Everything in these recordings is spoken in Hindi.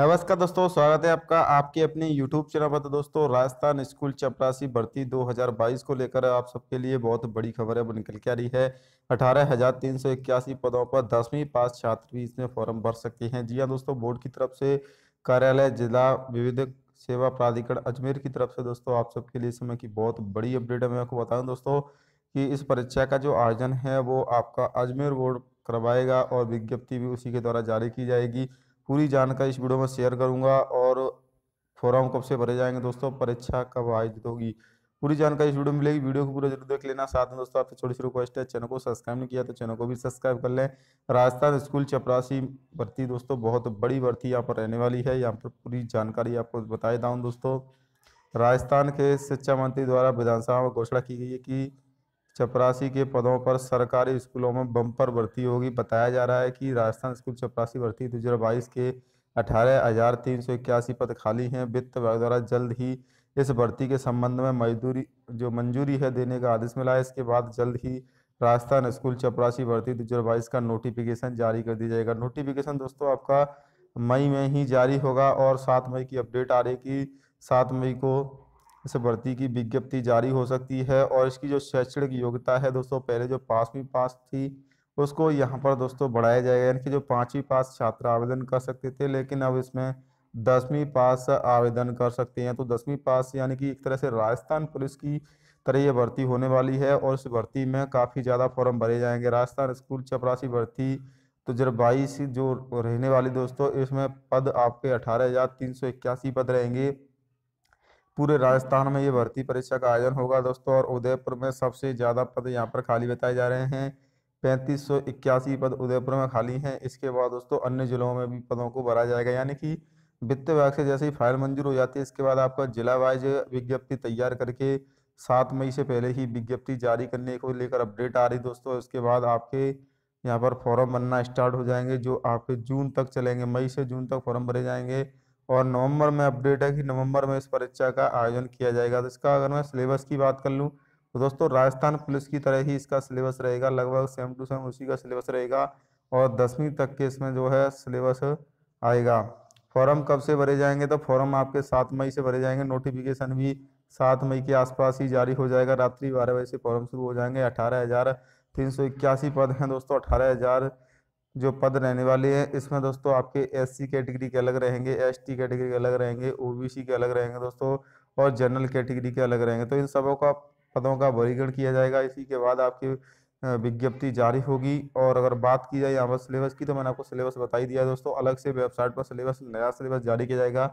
नमस्कार दोस्तों स्वागत है आपका आपके अपने YouTube चैनल पर तो दोस्तों राजस्थान स्कूल चपरासी भर्ती 2022 को लेकर आप सबके लिए बहुत बड़ी खबर है वो निकल के आ रही है अठारह हजार तीन सौ इक्यासी पदों पर दसवीं पास छात्र भी इसमें फॉर्म भर सकते हैं जी हाँ दोस्तों बोर्ड की तरफ से कार्यालय जिला विविध सेवा प्राधिकरण अजमेर की तरफ से दोस्तों आप सबके लिए समय की बहुत बड़ी अपडेट है मैं आपको बताऊँ दोस्तों कि इस परीक्षा का जो आयोजन है वो आपका अजमेर बोर्ड करवाएगा और विज्ञप्ति भी उसी के द्वारा जारी की जाएगी पूरी जानकारी इस वीडियो में शेयर करूंगा और फॉर्म कब से भरे जाएंगे दोस्तों परीक्षा कब आयोजित होगी पूरी जानकारी इस वीडियो में मिलेगी वीडियो को पूरा जरूर देख लेना साथ में दोस्तों आपसे छोटी सी रिक्वेस्ट है चैनल को सब्सक्राइब नहीं किया तो चैनल को भी सब्सक्राइब कर लें राजस्थान स्कूल चपरासी भर्ती दोस्तों बहुत बड़ी भर्ती यहाँ पर रहने वाली है यहाँ पर पूरी जानकारी आपको बताए दाऊँ दोस्तों राजस्थान के शिक्षा मंत्री द्वारा विधानसभा में घोषणा की गई है कि चपरासी के पदों पर सरकारी स्कूलों में बम्पर भर्ती होगी बताया जा रहा है कि राजस्थान स्कूल चपरासी भर्ती दो हज़ार बाईस के अठारह हज़ार तीन सौ इक्यासी पद खाली हैं वित्त विभाग द्वारा जल्द ही इस भर्ती के संबंध में मजदूरी जो मंजूरी है देने का आदेश मिला है इसके बाद जल्द ही राजस्थान स्कूल चपरासी भर्ती दो हज़ार बाईस का नोटिफिकेशन जारी कर दिया जाएगा नोटिफिकेशन दोस्तों आपका मई में ही जारी होगा और सात मई की अपडेट आ रही कि सात मई को इस भर्ती की विज्ञप्ति जारी हो सकती है और इसकी जो शैक्षणिक योग्यता है दोस्तों पहले जो पाँचवीं पास थी उसको यहाँ पर दोस्तों बढ़ाया जाएगा यानी कि जो पाँचवीं पास छात्र आवेदन कर सकते थे लेकिन अब इसमें दसवीं पास आवेदन कर सकते हैं तो दसवीं पास यानी कि एक तरह से राजस्थान पुलिस की तरह ये भर्ती होने वाली है और इस भर्ती में काफ़ी ज़्यादा फॉर्म भरे जाएंगे राजस्थान स्कूल चपरासी भर्ती तो जर बाईस जो रहने वाली दोस्तों इसमें पद आपके अठारह हज़ार तीन सौ इक्यासी पद रहेंगे पूरे राजस्थान में ये भर्ती परीक्षा का आयोजन होगा दोस्तों और उदयपुर में सबसे ज़्यादा पद यहाँ पर खाली बताए जा रहे हैं पैंतीस सौ इक्यासी पद उदयपुर में खाली हैं इसके बाद दोस्तों अन्य जिलों में भी पदों को भरा जाएगा यानी कि वित्त विभाग से जैसे ही फाइल मंजूर हो जाती है इसके बाद आपका जिला वाइज विज्ञप्ति तैयार करके सात मई से पहले ही विज्ञप्ति जारी करने को लेकर अपडेट आ रही दोस्तों इसके बाद आपके यहाँ पर फॉर्म बनना स्टार्ट हो जाएंगे जो आपके जून तक चलेंगे मई से जून तक फॉर्म भरे जाएंगे और नवंबर में अपडेट है कि नवंबर में इस परीक्षा का आयोजन किया जाएगा तो इसका अगर मैं सिलेबस की बात कर लूँ तो दोस्तों राजस्थान पुलिस की तरह ही इसका सिलेबस रहेगा लगभग सेम टू सेम उसी का सिलेबस रहेगा और दसवीं तक के इसमें जो है सिलेबस आएगा फॉर्म कब से भरे जाएंगे तो फॉर्म आपके सात मई से भरे जाएंगे नोटिफिकेशन भी सात मई के आसपास ही जारी हो जाएगा रात्रि बारह बजे से फॉर्म शुरू हो जाएंगे अठारह हज़ार तीन सौ इक्यासी पद हैं दोस्तों अठारह हज़ार जो पद रहने वाले हैं इसमें दोस्तों आपके सी कैटेगरी के अलग रहेंगे टी कैटेगरी के अलग रहेंगे सी के अलग रहेंगे दोस्तों और जनरल कैटेगरी के अलग रहेंगे तो इन सबों का पदों का वर्गीकरण किया जाएगा इसी के बाद आपकी विज्ञप्ति जारी होगी और अगर बात की जाए यहाँ पर सिलेबस की तो मैंने आपको सिलेबस बताई दिया दोस्तों अलग से वेबसाइट पर सिलेबस नया सिलेबस जारी किया जाएगा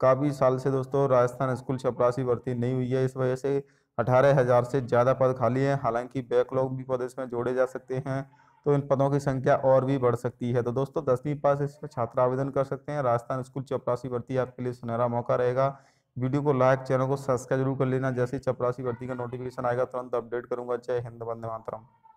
काफ़ी साल से दोस्तों राजस्थान स्कूल छपरासी भर्ती नहीं हुई है इस वजह से अठारह हज़ार से ज़्यादा पद खाली हैं हालांकि बैकलॉग भी पद इसमें जोड़े जा सकते हैं तो इन पदों की संख्या और भी बढ़ सकती है तो दोस्तों दसवीं पास इस पर छात्र आवेदन कर सकते हैं राजस्थान स्कूल चपरासी भर्ती आपके लिए सुनहरा मौका रहेगा वीडियो को लाइक चैनल को सब्सक्राइब जरूर कर लेना जैसे चपरासी भर्ती का नोटिफिकेशन आएगा तुरंत अपडेट करूंगा जय हिंद बंदे मातरम